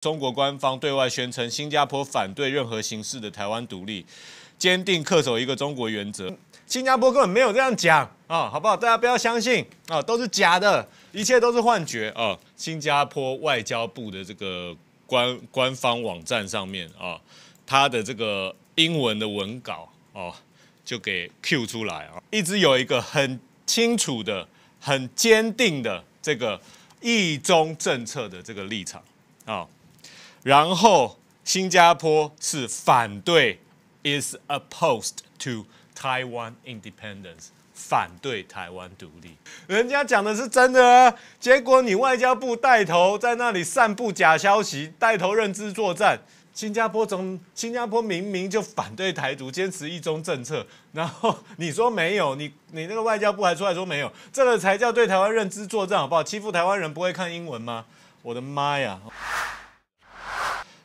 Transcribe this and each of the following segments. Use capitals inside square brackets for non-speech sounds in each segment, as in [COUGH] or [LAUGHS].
中国官方对外宣称，新加坡反对任何形式的台湾独立，坚定恪守一个中国原则。新加坡根本没有这样讲啊，好不好？大家不要相信啊，都是假的，一切都是幻觉啊！新加坡外交部的这个官官方网站上面啊，他的这个英文的文稿哦，就给 Q 出来啊，一直有一个很清楚的、很坚定的这个一中政策的这个立场啊。然后新加坡是反对，is opposed to Taiwan independence，反对台湾独立。人家讲的是真的，结果你外交部带头在那里散布假消息，带头认知作战。新加坡从新加坡明明就反对台独，坚持一中政策，然后你说没有，你你那个外交部还出来说没有，这个才叫对台湾认知作战，好不好？欺负台湾人不会看英文吗？我的妈呀！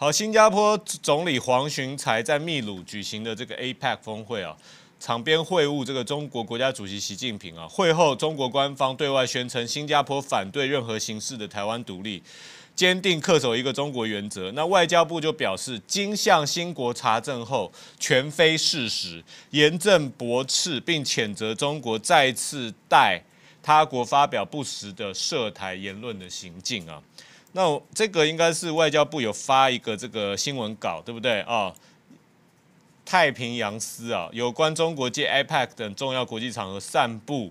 好，新加坡总理黄循才在秘鲁举行的这个 APEC 峰会啊，场边会晤这个中国国家主席习近平啊，会后中国官方对外宣称，新加坡反对任何形式的台湾独立，坚定恪守一个中国原则。那外交部就表示，经向新国查证后，全非事实，严正驳斥，并谴责中国再次代他国发表不实的涉台言论的行径啊。那这个应该是外交部有发一个这个新闻稿，对不对啊？太平洋司啊，有关中国借 a p e c 等重要国际场合散布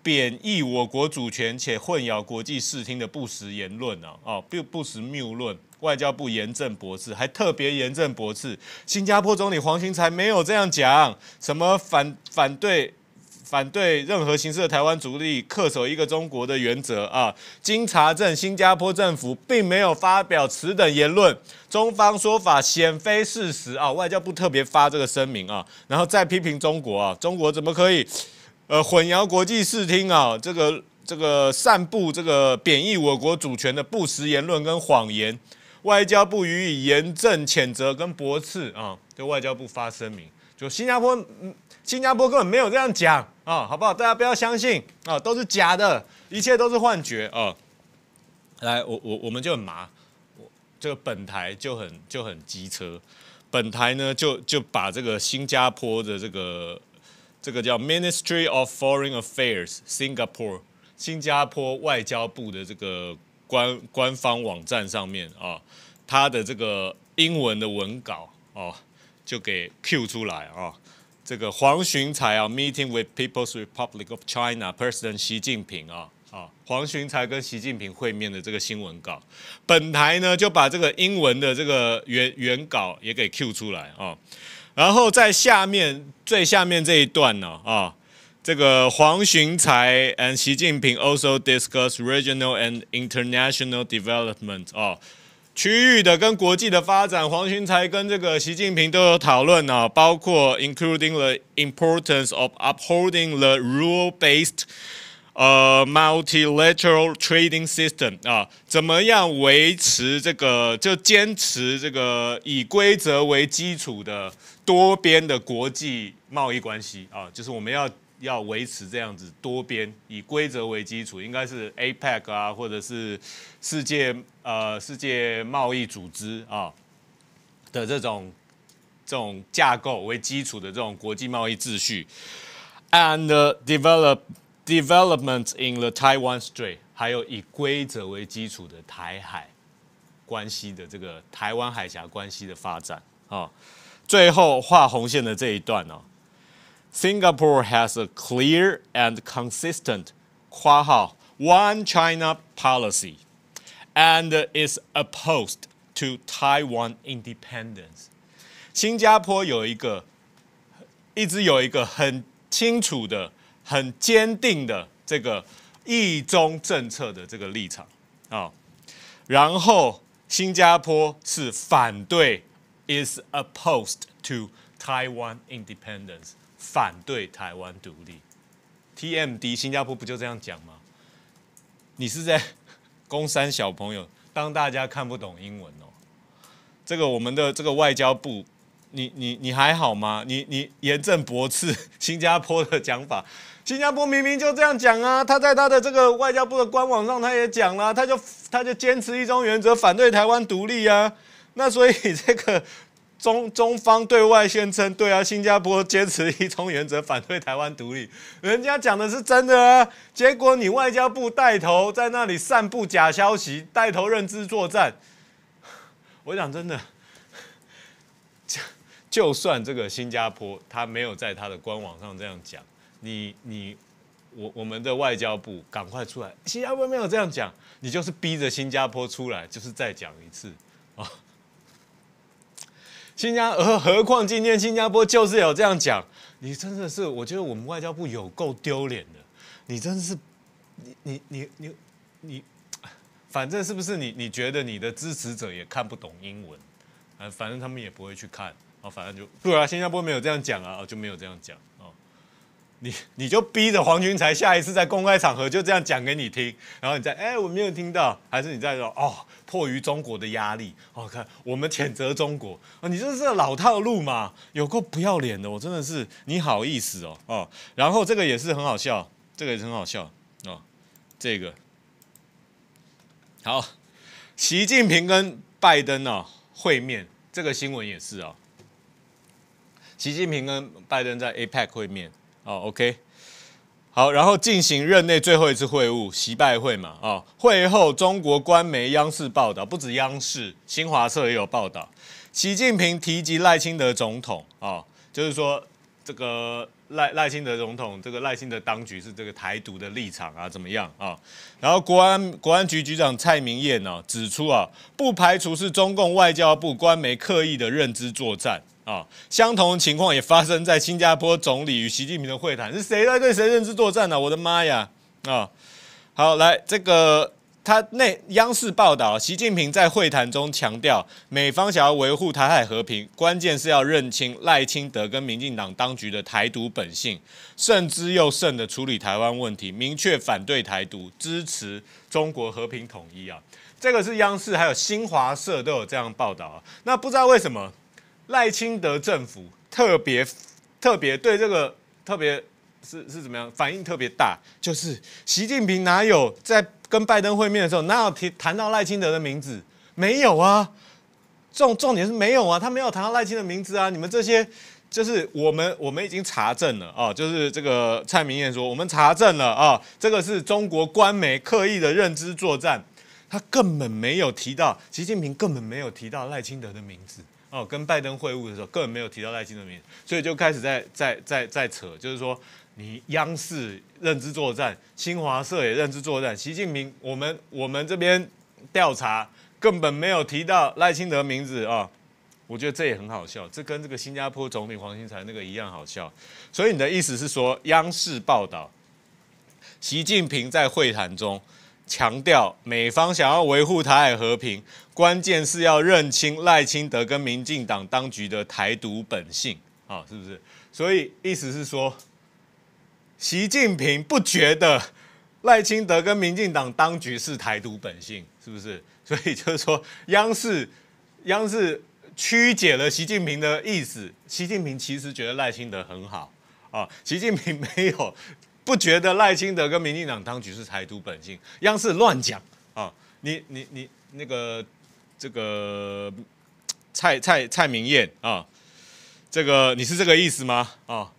贬义我国主权且混淆国际视听的不实言论啊，啊，不不实谬论。外交部严正驳斥，还特别严正驳斥，新加坡总理黄兴才没有这样讲，什么反反对。反对任何形式的台湾主力恪守一个中国的原则啊。经查证，新加坡政府并没有发表此等言论，中方说法显非事实啊。外交部特别发这个声明啊，然后再批评中国啊，中国怎么可以呃混淆国际视听啊？这个这个散布这个贬义我国主权的不实言论跟谎言。外交部予以严正谴责跟驳斥啊，对外交部发声明，就新加坡，新加坡根本没有这样讲啊，好不好？大家不要相信啊，都是假的，一切都是幻觉啊！来，我我我们就很麻，我这个本台就很就很机车，本台呢就就把这个新加坡的这个这个叫 Ministry of Foreign Affairs Singapore 新加坡外交部的这个。官官方网站上面啊，他的这个英文的文稿哦，就给 Q 出来啊。这个黄循才啊，meeting with People's Republic of China President 近平啊啊，黄循才跟习近平会面的这个新闻稿，本台呢就把这个英文的这个原原稿也给 Q 出来啊。然后在下面最下面这一段呢啊。这个黄循财 and 习近平 also discuss regional and international development 哦，区域的跟国际的发展，黄循财跟这个习近平都有讨论啊，包括 including the importance of upholding the rule-based 呃 uh, multilateral trading system 啊，怎么样维持这个就坚持这个以规则为基础的多边的国际贸易关系啊，就是我们要。要维持这样子多边以规则为基础，应该是 APEC 啊，或者是世界呃世界贸易组织啊的这种这种架构为基础的这种国际贸易秩序，and development in the Taiwan Strait，还有以规则为基础的台海关系的这个台湾海峡关系的发展啊，最后画红线的这一段呢。Singapore has a clear and consistent one China policy and is opposed to Taiwan independence. 新加坡有一个一直有一个很清楚的、很坚定的这个一中政策的这个立场啊、哦，然后新加坡是反对，is opposed to Taiwan independence。反对台湾独立，TMD，新加坡不就这样讲吗？你是在攻 [LAUGHS] 山小朋友，当大家看不懂英文哦。这个我们的这个外交部，你你你还好吗？你你严正驳斥 [LAUGHS] 新加坡的讲法，新加坡明明就这样讲啊，他在他的这个外交部的官网上他也讲了，他就他就坚持一中原则，反对台湾独立啊。那所以这个。中中方对外宣称，对啊，新加坡坚持一中原则，反对台湾独立，人家讲的是真的。啊。结果你外交部带头在那里散布假消息，带头认知作战。[LAUGHS] 我讲真的，就 [LAUGHS] 就算这个新加坡他没有在他的官网上这样讲，你你我我们的外交部赶快出来，新加坡没有这样讲，你就是逼着新加坡出来，就是再讲一次。新加，而何况今天新加坡就是有这样讲，你真的是，我觉得我们外交部有够丢脸的，你真的是，你你你你你，反正是不是你你觉得你的支持者也看不懂英文反正他们也不会去看啊，反正就对啊，新加坡没有这样讲啊，就没有这样讲哦，你你就逼着黄军才下一次在公开场合就这样讲给你听，然后你再哎我没有听到，还是你在说哦迫于中国的压力哦看我们谴责中国啊你这是老套路嘛有够不要脸的我真的是你好意思哦哦然后这个也是很好笑这个也很好笑哦这个好习近平跟拜登哦会面这个新闻也是哦，习近平跟拜登在 APEC 会面。哦，OK，好，然后进行任内最后一次会晤，习拜会嘛，啊，会后中国官媒央视报道，不止央视，新华社也有报道，习近平提及赖清德总统，啊，就是说这个赖赖清德总统，这个赖清德当局是这个台独的立场啊，怎么样啊？然后国安国安局局长蔡明彦呢指出啊，不排除是中共外交部官媒刻意的认知作战。啊，相同情况也发生在新加坡总理与习近平的会谈，是谁在对谁认知作战呢？我的妈呀！啊，好，来这个他那央视报道，习近平在会谈中强调，美方想要维护台海和平，关键是要认清赖清德跟民进党当局的台独本性，慎之又慎的处理台湾问题，明确反对台独，支持中国和平统一啊！这个是央视还有新华社都有这样报道啊。那不知道为什么？赖清德政府特别特别对这个特别是是怎么样反应特别大？就是习近平哪有在跟拜登会面的时候哪有提谈到赖清德的名字？没有啊，重重点是没有啊，他没有谈到赖清德的名字啊。你们这些就是我们我们已经查证了啊，就是这个蔡明燕说，我们查证了啊，这个是中国官媒刻意的认知作战，他根本没有提到习近平根本没有提到赖清德的名字。哦，跟拜登会晤的时候，根本没有提到赖清德名字，所以就开始在在在在扯，就是说你央视认知作战，新华社也认知作战，习近平，我们我们这边调查根本没有提到赖清德名字啊，我觉得这也很好笑，这跟这个新加坡总理黄新才那个一样好笑，所以你的意思是说央视报道，习近平在会谈中。强调美方想要维护台海和平，关键是要认清赖清德跟民进党当局的台独本性，啊，是不是？所以意思是说，习近平不觉得赖清德跟民进党当局是台独本性，是不是？[LAUGHS] 所以就是说，央视央视曲解了习近平的意思。习近平其实觉得赖清德很好啊，习近平没有。不觉得赖清德跟民进党当局是台独本性？央视乱讲啊！你你你那个这个蔡蔡蔡明燕啊，这个你是这个意思吗？啊，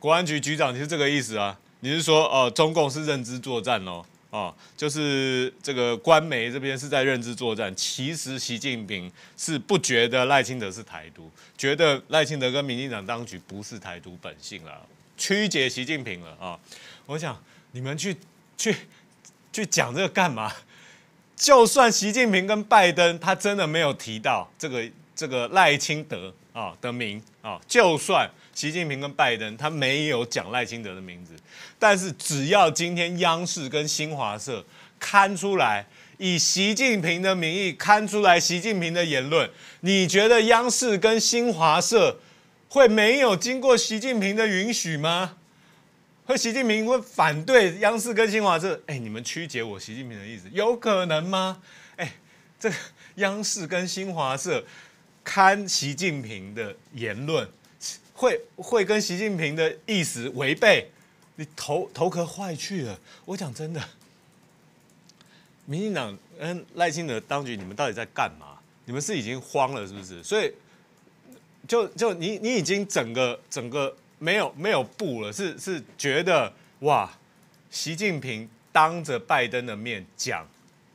国安局局长你是这个意思啊？你是说哦，中共是认知作战哦？啊，就是这个官媒这边是在认知作战，其实习近平是不觉得赖清德是台独，觉得赖清德跟民进党当局不是台独本性了，曲解习近平了啊！我想你们去去去讲这个干嘛？就算习近平跟拜登他真的没有提到这个这个赖清德啊的名啊，就算习近平跟拜登他没有讲赖清德的名字，但是只要今天央视跟新华社刊出来以习近平的名义刊出来习近平的言论，你觉得央视跟新华社会没有经过习近平的允许吗？和习近平会反对央视跟新华社？哎，你们曲解我习近平的意思，有可能吗？哎，这 [LAUGHS] 央视跟新华社看习近平的言论，会会跟习近平的意思违背？你头头壳坏去了！我讲真的，民进党跟赖清德当局，你们到底在干嘛？你们是已经慌了是不是？所以，就就你你已经整个整个。没有没有不了，是是觉得哇，习近平当着拜登的面讲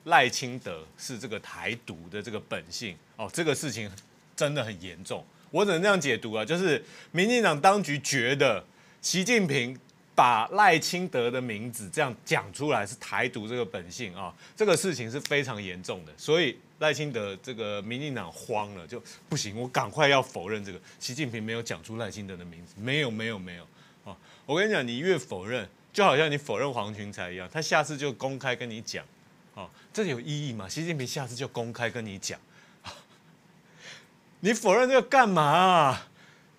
赖清德是这个台独的这个本性哦，这个事情真的很严重，我只能这样解读啊，就是民进党当局觉得习近平。把赖清德的名字这样讲出来是台独这个本性啊，这个事情是非常严重的。所以赖清德这个民进党慌了，就不行，我赶快要否认这个。习近平没有讲出赖清德的名字，没有，没有，没有啊！我跟你讲，你越否认，就好像你否认黄群才一样，他下次就公开跟你讲，啊，这有意义吗？习近平下次就公开跟你讲，[LAUGHS] 你否认这个干嘛？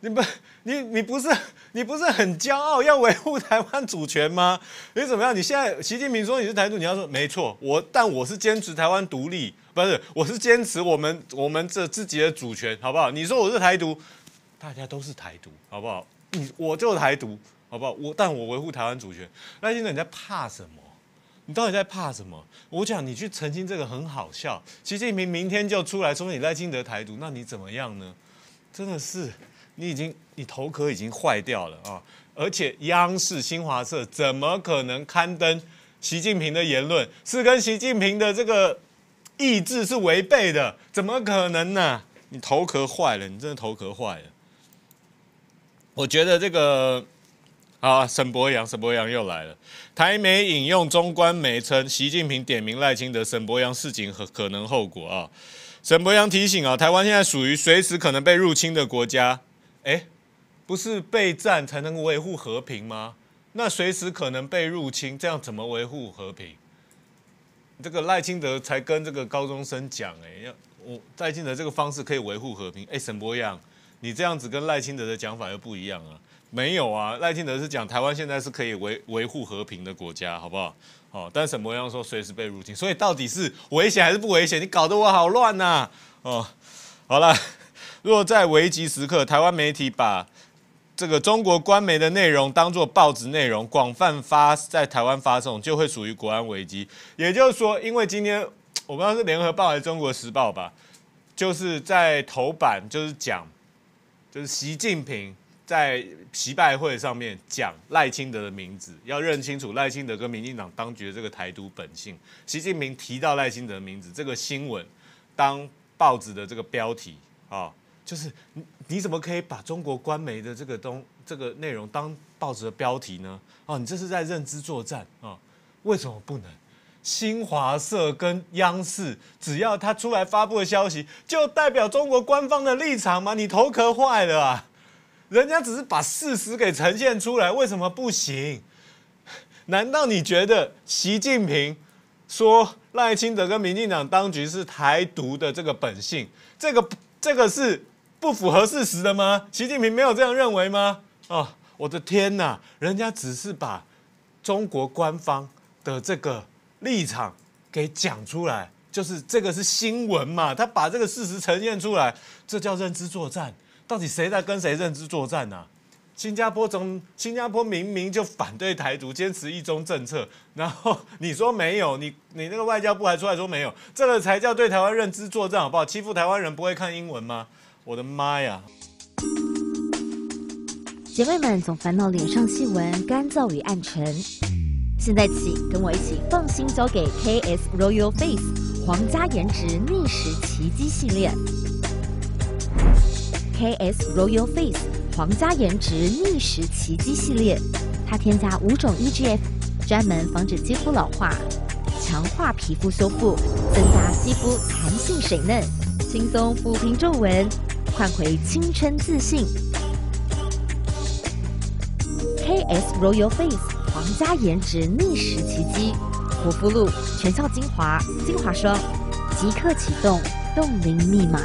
你不，你你不是。你不是很骄傲，要维护台湾主权吗？[LAUGHS] 你怎么样？你现在习近平说你是台独，你要说没错。我但我是坚持台湾独立，不是我是坚持我们我们这自己的主权，好不好？你说我是台独，大家都是台独，好不好？你我就是台独，好不好？我但我维护台湾主权。赖清德你在怕什么？你到底在怕什么？我讲你去澄清这个很好笑。习近平明天就出来说你赖清德台独，那你怎么样呢？真的是。你已经，你头壳已经坏掉了啊！而且央视、新华社怎么可能刊登习近平的言论？是跟习近平的这个意志是违背的，怎么可能呢？你头壳坏了，你真的头壳坏了。我觉得这个啊，沈博洋，沈博洋又来了。台媒引用中官媒称，习近平点名赖清德，沈博洋事情和可能后果啊。沈博洋提醒啊，台湾现在属于随时可能被入侵的国家。哎，不是备战才能维护和平吗？那随时可能被入侵，这样怎么维护和平？这个赖清德才跟这个高中生讲，哎，要我赖清德这个方式可以维护和平。哎，沈博阳，你这样子跟赖清德的讲法又不一样啊？没有啊，赖清德是讲台湾现在是可以维维护和平的国家，好不好？哦，但沈博阳说随时被入侵，所以到底是危险还是不危险？你搞得我好乱呐！哦，好了。若在危急时刻，台湾媒体把这个中国官媒的内容当做报纸内容，广泛发在台湾发送，就会属于国安危机。也就是说，因为今天我刚刚是联合报还是中国时报吧，就是在头版就是讲，就是习近平在习拜会上面讲赖清德的名字，要认清楚赖清德跟民进党当局的这个台独本性。习近平提到赖清德的名字，这个新闻当报纸的这个标题啊。就是你你怎么可以把中国官媒的这个东这个内容当报纸的标题呢？哦，你这是在认知作战啊？为什么不能？新华社跟央视，只要他出来发布的消息，就代表中国官方的立场吗？你头壳坏了啊！人家只是把事实给呈现出来，为什么不行？难道你觉得习近平说赖清德跟民进党当局是台独的这个本性？这个这个是？不符合事实的吗？习近平没有这样认为吗？哦，我的天哪！人家只是把中国官方的这个立场给讲出来，就是这个是新闻嘛？他把这个事实呈现出来，这叫认知作战。到底谁在跟谁认知作战呢？新加坡从新加坡明明就反对台独，坚持一中政策，然后你说没有，你你那个外交部还出来说没有，这个才叫对台湾认知作战，好不好？欺负台湾人不会看英文吗？我的妈呀！姐妹们总烦恼脸上细纹、干燥与暗沉，现在起跟我一起放心交给 KS Royal Face 皇家颜值逆时奇迹系列。KS Royal Face 皇家颜值逆时奇迹系列，它添加五种 EGF，专门防止肌肤老化，强化皮肤修复，增加肌肤弹性水嫩，轻松抚平皱纹。换回青春自信，KS Royal Face 皇家颜值逆时奇迹，果肤露全效精华精华霜，即刻启动冻龄密码。